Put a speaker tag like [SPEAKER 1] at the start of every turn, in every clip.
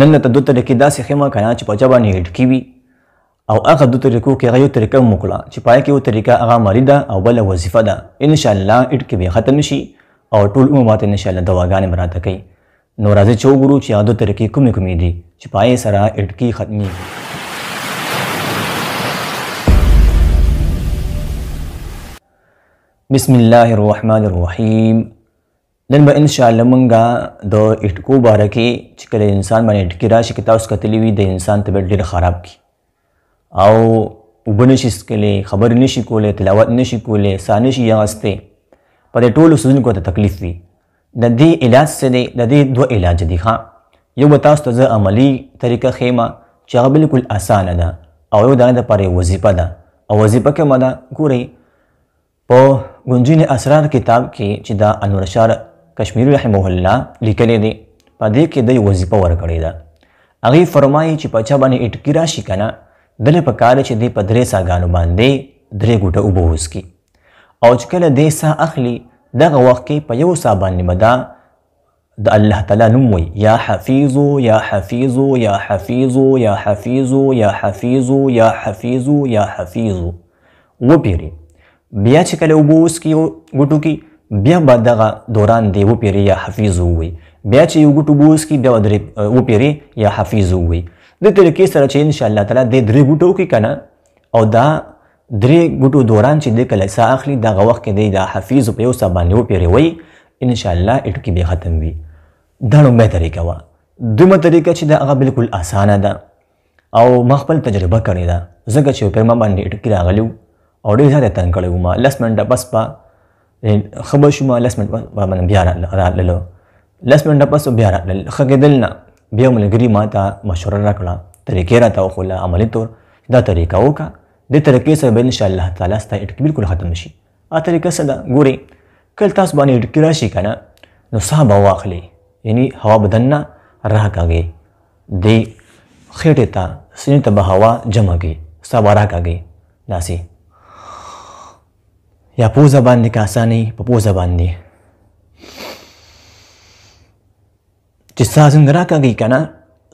[SPEAKER 1] نن ته دوه طریقې داسې خمه کنه چې په چا باندې هډ کی وي او هغه دوه طریقو کې هغه یو طریقه موکړه چې پای کې یو طریقه هغه مالی ده او بل وظیفه ده ان شاء الله هډ کې به ختم شي او ټول عمومات ان شاء الله دواګانې مراته کوي نو راځي چې وګورو چې هغه دوه طریقې کومې کومې دي چې پای سره هډ کې ختمي بسم الله الرحمن الرحيم نن به ان شاء الله مونږه د اټکو باره کې چې کله انسان باندې اټکی راشي کې تاسو کتلی وي د انسان طبیعت ډېر خراب کی او وبنه شي سکلې خبر نشي کولې تلاوت نشي کولې سانه شي یاسته پر ټولو سوزن کو ته تکلیف وي د دې علاج سره د دې دوه علاج دي ها یو تاسو ته عملی طریقه خېما چې هغه بالکل اسانه ده او یو دغه لپاره وظیفه ده او وظیفه کې مده ګوري په ګنجینه اسرار کتاب کې چې دا انور شار کشمیری رحمه الله لیکلې دي په دې کې د وظیفه ورکړې ده هغه فرمایي چې په چا باندې اټکی راشي کنه دله په کار چې دی په درې ساګانو باندې درې ګټه اوبه وسکي او چې کله دې سا اخلي دغه وخت کې په یو سا باندې مدا د الله تعالی نوم وي یا حفیظ یا حفیظ یا حفیظ یا حفیظ یا حفیظ یا حفیظ یا حفیظ و پیری بیا چې کله وبوس کې ګټو کې بیا به دغه دوران دی وپیری یا حفیظ ووي بیا چې یو ګټو بوس کی بیا درې وپیری یا حفیظ ووي د طریقې سره چې ان شاء الله تعالی د درې ګټو کې کنه او دا درې ګټو دوران چې د کله سا اخلي دغه وخت کې دی دا حفیظ په یو سبانه وپیری وي ان شاء الله اټ کې به ختم وي دا لومبه طریقه وا دومره طریقه چې دا هغه بالکل اسانه ده او ما خپل تجربه کړې ده ځکه چې په ما باندې اټ کې راغلو او ډېر زیات تنګ کړو ما لس منټه بس په خبر شوم لس منټ باندې بیا راتللو لس منټه پس بیا راتلل ښه کېدل نه بیا ملګري ما ته مشوره راکړه طریقې راته وښوله عملي طور دا طریقه وکړه دې طریقې سره به انشاءالله تعالی ستا اټکي بالکل ختم شي ا طریقه څه ده ګورئ کله تاسو باندې اټکي راشي که نه نو ساه به واخلئ یعنی هوا بدن نه راکاږئ دې خېټې ته سینې ته به هوا جمع کړي ستا به راکاږئ داسې یا پوزه باندې که اسانه په پوزه باندې چې ساه څنګه راکاږي که نه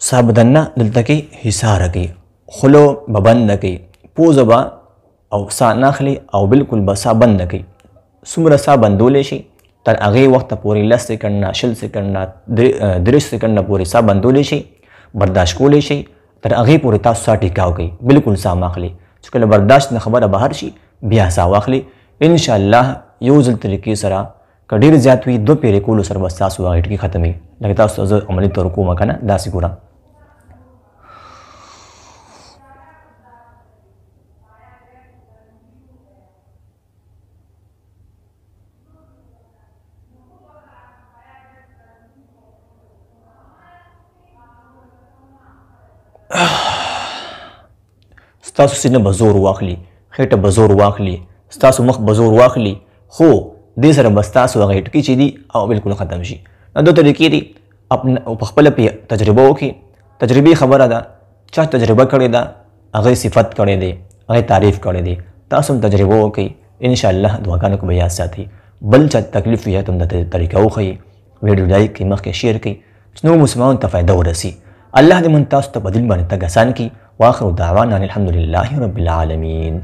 [SPEAKER 1] ساه بدن نه دلته کې حصه راکوي خوله به بنده کوي پوزه به او ساه نه اخلي او بالکل به ساه بنده کوي څومره ساه بندولی شي تر هغې وخته پورې لس سیکنډ نه شل سیکنډ نه دېرش سیکنډ نه پورې ساه بندولی شي برداشت کولی شي تر هغې پورې تاسو ساه ټیکاو کوي بالکل ساه مه اخلي چې کله برداشت نه خبره بهر شي بیا ساه واخلي ان شاء الله یو ځل طریقې سره کډیر زیات وي دو پیری کول سره بس تاسو هغه ټکی ختمي لکه تاسو زه عملی طریقو مکنه داسې ګورم ستاسو سینه به زور واخلي خېټه به زور واخلي ستاسو مخ به زور واخلي خو دې سره به ستاسو هغه هټکي چې دي او بالکل ختم شي نو دوه طریقې دي په خپله تجربه وکړي تجربې خبره ده چا تجربه کړې ده هغه صفت کړې دی هغه تعریف کړې دی تاسو هم تجربه وکړئ ان شاء الله دعاګانو کې به یاد ساتئ بل چا تکلیف یا تم د طریقه وخی ویډیو لایک کی مخکې شیر کی نو مسلمان ته فائدہ ورسی الله دې مون تاسو ته بدل باندې تګ آسان کی واخر دعوانا الحمدلله رب العالمین